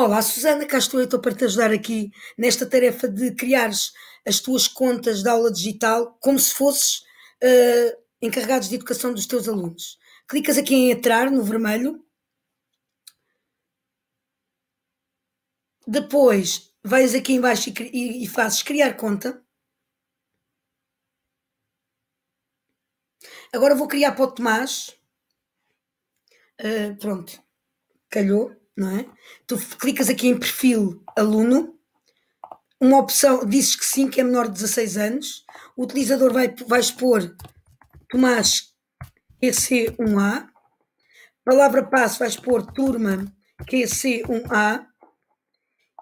Olá, Susana, cá estou eu estou para te ajudar aqui nesta tarefa de criares as tuas contas de aula digital como se fosses uh, encarregados de educação dos teus alunos. Clicas aqui em entrar, no vermelho. Depois, vais aqui embaixo e, e, e fazes criar conta. Agora vou criar para o Tomás. Uh, pronto, calhou não é? Tu clicas aqui em perfil aluno, uma opção, dizes que sim, que é menor de 16 anos, o utilizador vai, vai expor Tomás QC1A, palavra passo vai expor turma QC1A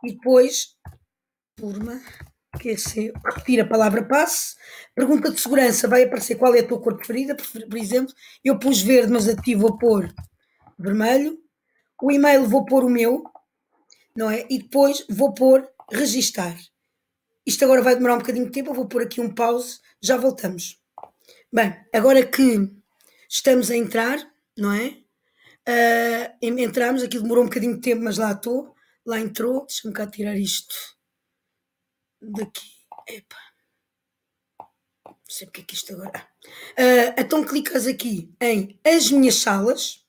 e depois turma QC, retira a palavra passe, pergunta de segurança, vai aparecer qual é a tua cor preferida, por, por exemplo, eu pus verde, mas ativo a pôr vermelho, o e-mail vou pôr o meu, não é? E depois vou pôr registar. Isto agora vai demorar um bocadinho de tempo, eu vou pôr aqui um pause, já voltamos. Bem, agora que estamos a entrar, não é? Uh, entramos, aquilo demorou um bocadinho de tempo, mas lá estou, lá entrou. Deixa-me cá tirar isto daqui. Epa. Não sei porque é que isto agora. Uh, então clicas aqui em As Minhas Salas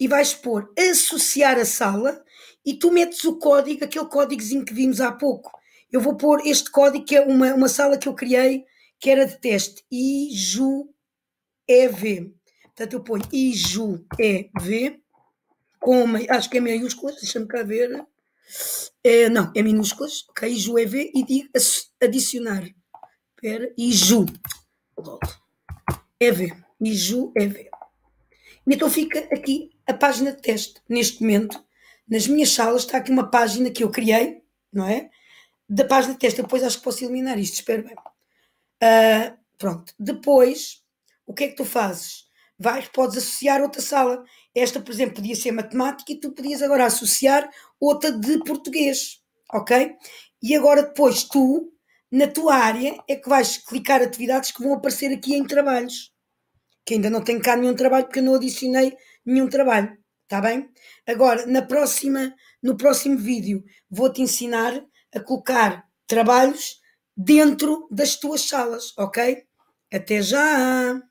e vais pôr associar a sala e tu metes o código, aquele códigozinho que vimos há pouco. Eu vou pôr este código, que é uma, uma sala que eu criei, que era de teste, IJUEV. Portanto, eu ponho IJUEV, com uma, acho que é maiúsculas, deixa-me cá ver. É, não, é minúsculas, ok, IJUEV, e digo adicionar. Espera, IJU. EV, IJU então fica aqui a página de teste. Neste momento, nas minhas salas, está aqui uma página que eu criei, não é? Da página de teste. Depois acho que posso eliminar isto, espero bem. Uh, pronto. Depois, o que é que tu fazes? Vais, podes associar outra sala. Esta, por exemplo, podia ser matemática e tu podias agora associar outra de português, ok? E agora depois tu, na tua área, é que vais clicar atividades que vão aparecer aqui em trabalhos que ainda não tenho cá nenhum trabalho porque eu não adicionei nenhum trabalho, está bem? Agora, na próxima, no próximo vídeo, vou-te ensinar a colocar trabalhos dentro das tuas salas, ok? Até já!